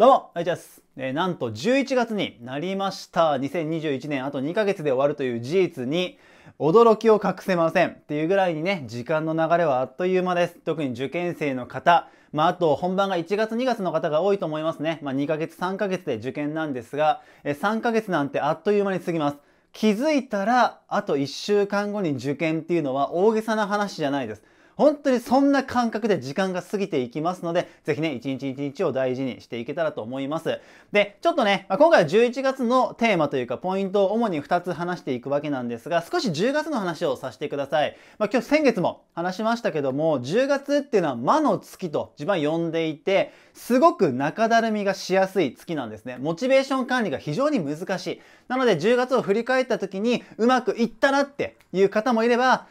どうも、あいちゃす。えー、なんと11月になりました。2021年あと2ヶ月で終わるという事実に驚きを隠せません。っていうぐらいにね、時間の流れはあっという間です。特に受験生の方、まあ、あと本番が1月2月の方が多いと思いますね。まあ、2ヶ月3ヶ月で受験なんですが、えー、3ヶ月なんてあっという間に過ぎます。気づいたら、あと1週間後に受験っていうのは大げさな話じゃないです。本当にそんな感覚で時間が過ぎていきますので、ぜひね、一日一日を大事にしていけたらと思います。で、ちょっとね、ま今回は11月のテーマというか、ポイントを主に2つ話していくわけなんですが、少し10月の話をさせてください。まあ、今日先月も話しましたけども、10月っていうのは魔の月と自分は呼んでいて、すごく中だるみがしやすい月なんですね。モチベーション管理が非常に難しい。なので10月を振り返った時にうまくいったなっていう方もいれば、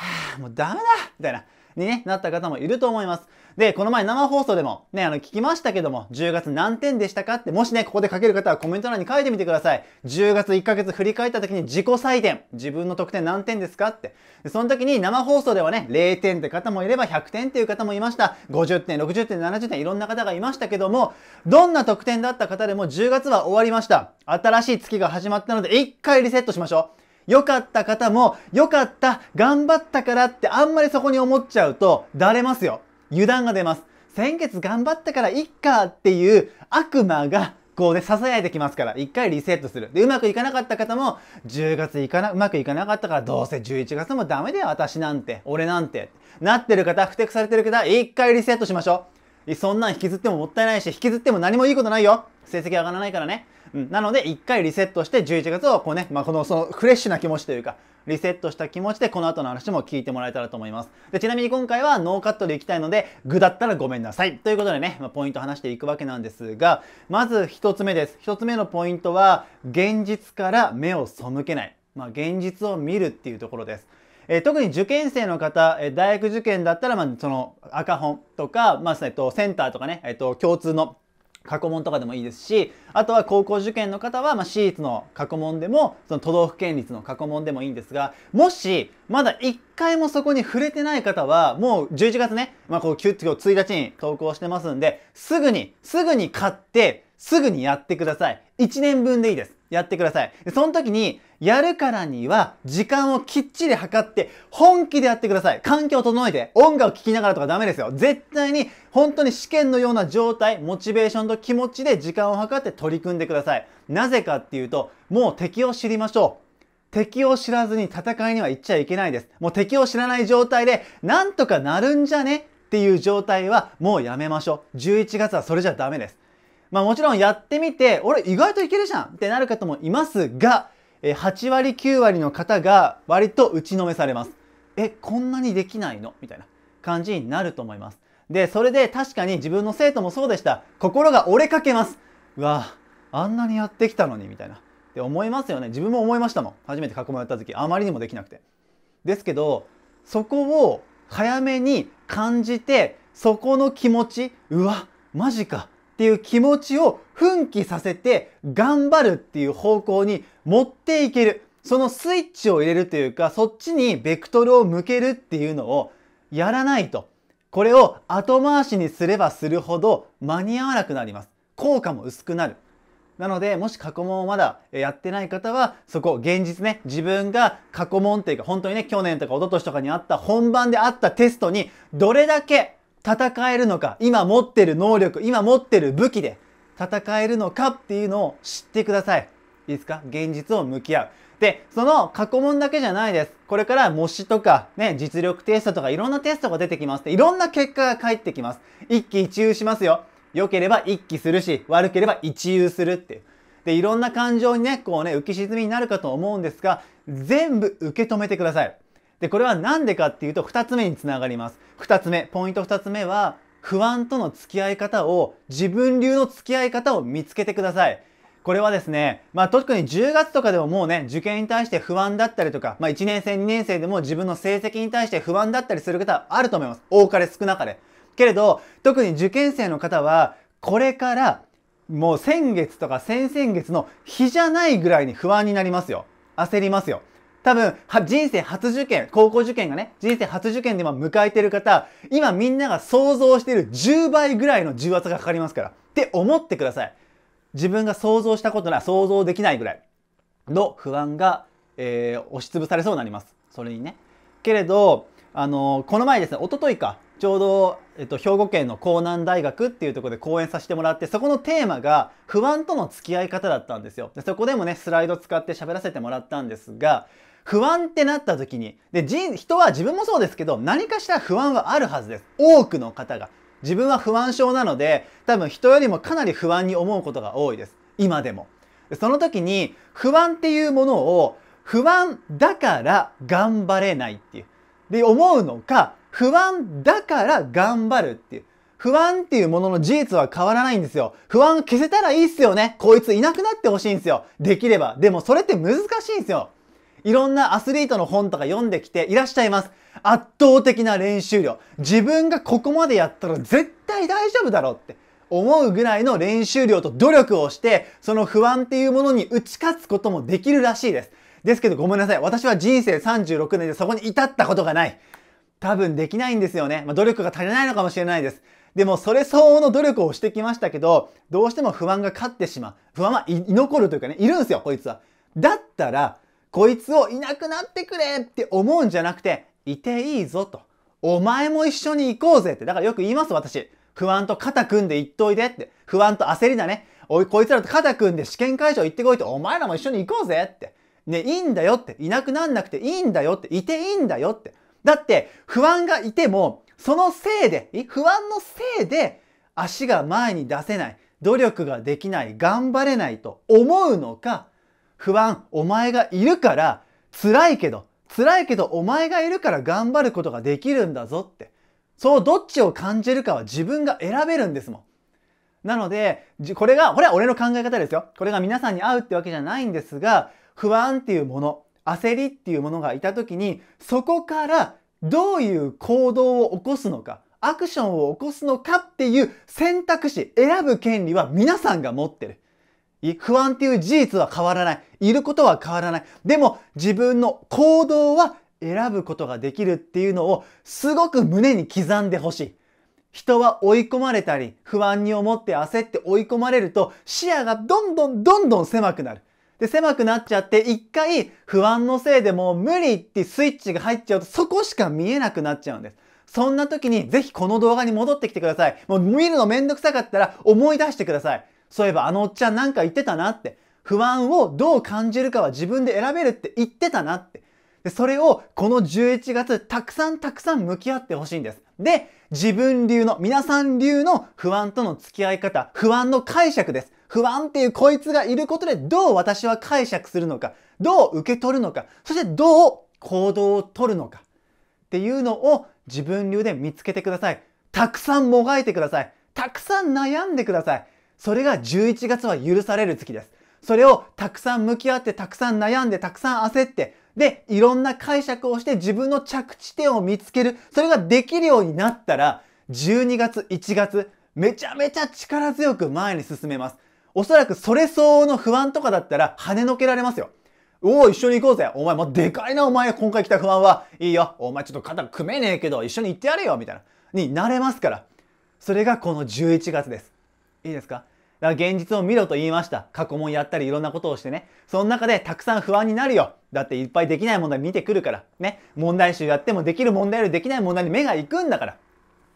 はあ、もうダメだみたいな、に、ね、なった方もいると思います。で、この前生放送でもね、あの、聞きましたけども、10月何点でしたかって、もしね、ここで書ける方はコメント欄に書いてみてください。10月1ヶ月振り返った時に自己採点、自分の得点何点ですかって。その時に生放送ではね、0点って方もいれば100点っていう方もいました。50点、60点、70点、いろんな方がいましたけども、どんな得点だった方でも10月は終わりました。新しい月が始まったので、1回リセットしましょう。良かった方も、良かった、頑張ったからってあんまりそこに思っちゃうと、だれますよ。油断が出ます。先月頑張ったからいっかっていう悪魔がこうね、囁いてきますから、一回リセットする。で、うまくいかなかった方も、10月いかな、うまくいかなかったから、どうせ11月もダメだよ、私なんて、俺なんて。なってる方、不適されてる方、一回リセットしましょう。そんなん引きずってももったいないし、引きずっても何もいいことないよ。成績上がらないからね。うん、なので、1回リセットして、11月をこうね、まあ、この、その、フレッシュな気持ちというか、リセットした気持ちで、この後の話も聞いてもらえたらと思います。で、ちなみに今回はノーカットでいきたいので、具だったらごめんなさい。ということでね、まあ、ポイント話していくわけなんですが、まず1つ目です。1つ目のポイントは、現実から目を背けない。まあ、現実を見るっていうところです。え特に受験生の方、え大学受験だったら、まあ、その赤本とか、まあえっと、センターとかね、えっと、共通の過去問とかでもいいですしあとは高校受験の方は、まあ、私立の過去問でもその都道府県立の過去問でもいいんですがもしまだ1回もそこに触れてない方はもう11月ね、まあ、こう今日1日に投稿してますんですぐにすぐに買ってすぐにやってください。1年分でいいです。やってください。でその時に、やるからには、時間をきっちり測って、本気でやってください。環境を整えて、音楽聴きながらとかダメですよ。絶対に、本当に試験のような状態、モチベーションと気持ちで時間を測って取り組んでください。なぜかっていうと、もう敵を知りましょう。敵を知らずに戦いには行っちゃいけないです。もう敵を知らない状態で、なんとかなるんじゃねっていう状態はもうやめましょう。11月はそれじゃダメです。まあもちろんやってみて、俺意外といけるじゃんってなる方もいますが、え8割9割の方が割と打ちのめされます。え、こんなにできないのみたいな感じになると思います。で、それで確かに自分の生徒もそうでした。心が折れかけます。うわあんなにやってきたのに、みたいな。って思いますよね。自分も思いましたもん。初めて過去問やった時、あまりにもできなくて。ですけど、そこを早めに感じて、そこの気持ち、うわ、マジか、っていう気持ちを奮起させて頑張るっていう方向に持っていける。そのスイッチを入れるというか、そっちにベクトルを向けるっていうのをやらないと。これを後回しにすればするほど間に合わなくなります。効果も薄くなる。なので、もし過去問をまだやってない方は、そこ、現実ね、自分が過去問っていうか、本当にね、去年とか一昨年とかにあった本番であったテストに、どれだけ戦えるのか、今持ってる能力、今持ってる武器で戦えるのかっていうのを知ってください。いいですか現実を向き合う。で、その過去問だけじゃないです。これから模試とか、ね、実力テストとかいろんなテストが出てきます。で、いろんな結果が返ってきます。一喜一憂しますよ。良ければ一喜するし、悪ければ一憂するっていう。で、いろんな感情にね、こうね、浮き沈みになるかと思うんですが、全部受け止めてください。で、これは何でかっていうと2つ目につながります。2つ目、ポイント2つ目は不安との付き合い方を自分流の付き合い方を見つけてください。これはですね、まあ特に10月とかでももうね、受験に対して不安だったりとか、まあ1年生、2年生でも自分の成績に対して不安だったりする方はあると思います。多かれ少なかれ。けれど、特に受験生の方は、これからもう先月とか先々月の日じゃないぐらいに不安になりますよ。焦りますよ。多分、人生初受験、高校受験がね、人生初受験で今迎えてる方、今みんなが想像している10倍ぐらいの重圧がかかりますから。って思ってください。自分が想像したことない、想像できないぐらいの不安が、えー、押しつぶされそうになります。それにね。けれど、あのー、この前ですね、おとといか、ちょうど、えっと、兵庫県の江南大学っていうところで講演させてもらって、そこのテーマが不安との付き合い方だったんですよ。でそこでもね、スライド使って喋らせてもらったんですが、不安ってなった時に、で、人は自分もそうですけど、何かしら不安はあるはずです。多くの方が。自分は不安症なので、多分人よりもかなり不安に思うことが多いです。今でも。その時に、不安っていうものを、不安だから頑張れないっていう。で、思うのか、不安だから頑張るっていう。不安っていうものの事実は変わらないんですよ。不安消せたらいいっすよね。こいついなくなってほしいんですよ。できれば。でもそれって難しいんですよ。いろんなアスリートの本とか読んできていらっしゃいます。圧倒的な練習量。自分がここまでやったら絶対大丈夫だろうって思うぐらいの練習量と努力をして、その不安っていうものに打ち勝つこともできるらしいです。ですけどごめんなさい。私は人生36年でそこに至ったことがない。多分できないんですよね。まあ、努力が足りないのかもしれないです。でもそれ相応の努力をしてきましたけど、どうしても不安が勝ってしまう。不安は居残るというかね、いるんですよ、こいつは。だったら、こいつをいなくなってくれって思うんじゃなくて、いていいぞと。お前も一緒に行こうぜって。だからよく言います私。不安と肩組んで行っといでって。不安と焦りだね。おい、こいつらと肩組んで試験会場行ってこいって。お前らも一緒に行こうぜって。ね、いいんだよって。いなくなんなくていいんだよって。いていいんだよって。だって、不安がいても、そのせいで、不安のせいで、足が前に出せない、努力ができない、頑張れないと思うのか、不安、お前がいるから、辛いけど、辛いけどお前がいるから頑張ることができるんだぞって。そうどっちを感じるかは自分が選べるんですもん。なので、これが、これは俺の考え方ですよ。これが皆さんに合うってわけじゃないんですが、不安っていうもの、焦りっていうものがいた時に、そこからどういう行動を起こすのか、アクションを起こすのかっていう選択肢、選ぶ権利は皆さんが持ってる。不安っていう事実は変わらない。いることは変わらない。でも自分の行動は選ぶことができるっていうのをすごく胸に刻んでほしい。人は追い込まれたり、不安に思って焦って追い込まれると視野がどんどんどんどん狭くなる。で、狭くなっちゃって一回不安のせいでもう無理ってスイッチが入っちゃうとそこしか見えなくなっちゃうんです。そんな時にぜひこの動画に戻ってきてください。もう見るのめんどくさかったら思い出してください。そういえばあのおっちゃんなんか言ってたなって、不安をどう感じるかは自分で選べるって言ってたなって。で、それをこの11月たくさんたくさん向き合ってほしいんです。で、自分流の、皆さん流の不安との付き合い方、不安の解釈です。不安っていうこいつがいることでどう私は解釈するのか、どう受け取るのか、そしてどう行動をとるのかっていうのを自分流で見つけてください。たくさんもがいてください。たくさん悩んでください。それが11月は許される月です。それをたくさん向き合って、たくさん悩んで、たくさん焦って、で、いろんな解釈をして自分の着地点を見つける。それができるようになったら、12月、1月、めちゃめちゃ力強く前に進めます。おそらくそれ相応の不安とかだったら跳ねのけられますよ。おお、一緒に行こうぜ。お前、もうでかいな、お前、今回来た不安は。いいよ。お前、ちょっと肩組めねえけど、一緒に行ってやれよ、みたいな。になれますから。それがこの11月です。いいですかだから現実を見ろと言いました。過去問やったりいろんなことをしてね。その中でたくさん不安になるよ。だっていっぱいできない問題見てくるから。ね。問題集やってもできる問題よりできない問題に目が行くんだから。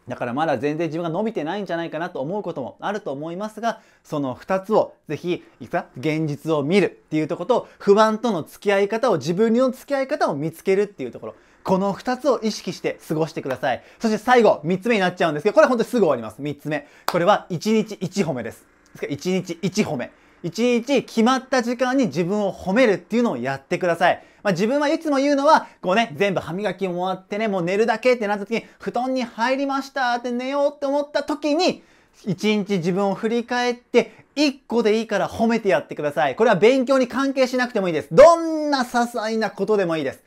だからまだ全然自分が伸びてないんじゃないかなと思うこともあると思いますが、その2つをぜひ、いくか現実を見るっていうところと、不安との付き合い方を、自分の付き合い方を見つけるっていうところ。この2つを意識して過ごしてください。そして最後、3つ目になっちゃうんですけど、これ本当にすぐ終わります。3つ目。これは1日1褒めです。ですか1日1褒め。1日決まった時間に自分を褒めるっていうのをやってください。まあ、自分はいつも言うのは、こうね、全部歯磨きも終わってね、もう寝るだけってなった時に、布団に入りましたって寝ようって思った時に、一日自分を振り返って、一個でいいから褒めてやってください。これは勉強に関係しなくてもいいです。どんな些細なことでもいいです。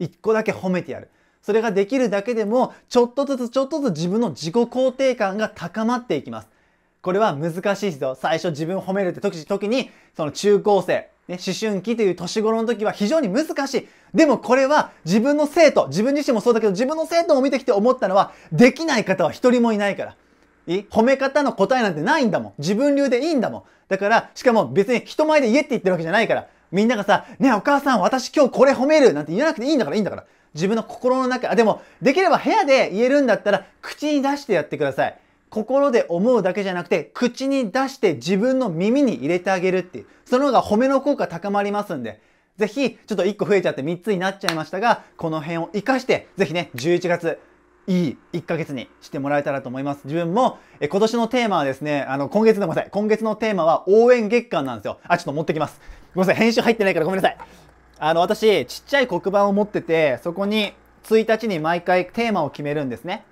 一個だけ褒めてやる。それができるだけでも、ちょっとずつちょっとずつ自分の自己肯定感が高まっていきます。これは難しいよ。最初自分褒めるって時時に、その中高生、ね、思春期という年頃の時は非常に難しい。でもこれは自分の生徒、自分自身もそうだけど、自分の生徒を見てきて思ったのは、できない方は一人もいないから。え褒め方の答えなんてないんだもん。自分流でいいんだもん。だから、しかも別に人前で言えって言ってるわけじゃないから。みんながさ、ねえお母さん私今日これ褒めるなんて言わなくていいんだからいいんだから。自分の心の中、でも、できれば部屋で言えるんだったら、口に出してやってください。心で思うだけじゃなくて、口に出して自分の耳に入れてあげるっていう。その方が褒めの効果高まりますんで、ぜひ、ちょっと1個増えちゃって3つになっちゃいましたが、この辺を活かして、ぜひね、11月、いい1ヶ月にしてもらえたらと思います。自分も、え今年のテーマはですね、あの、今月のごめんなさい。今月のテーマは応援月間なんですよ。あ、ちょっと持ってきます。ごめんなさい。編集入ってないからごめんなさい。あの、私、ちっちゃい黒板を持ってて、そこに1日に毎回テーマを決めるんですね。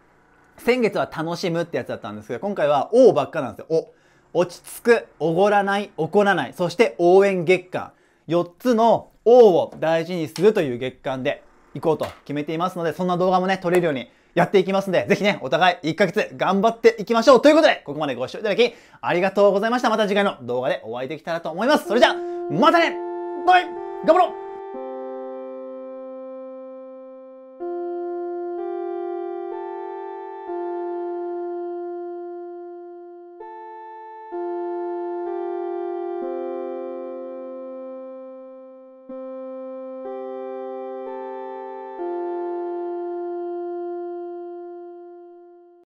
先月は楽しむってやつだったんですけど、今回はおばっかなんですよ。お。落ち着く、おごらない、怒らない、そして応援月間。4つの王を大事にするという月間でいこうと決めていますので、そんな動画もね、撮れるようにやっていきますので、ぜひね、お互い1ヶ月頑張っていきましょうということで、ここまでご視聴いただきありがとうございました。また次回の動画でお会いできたらと思います。それじゃあ、またねバイ頑張ろう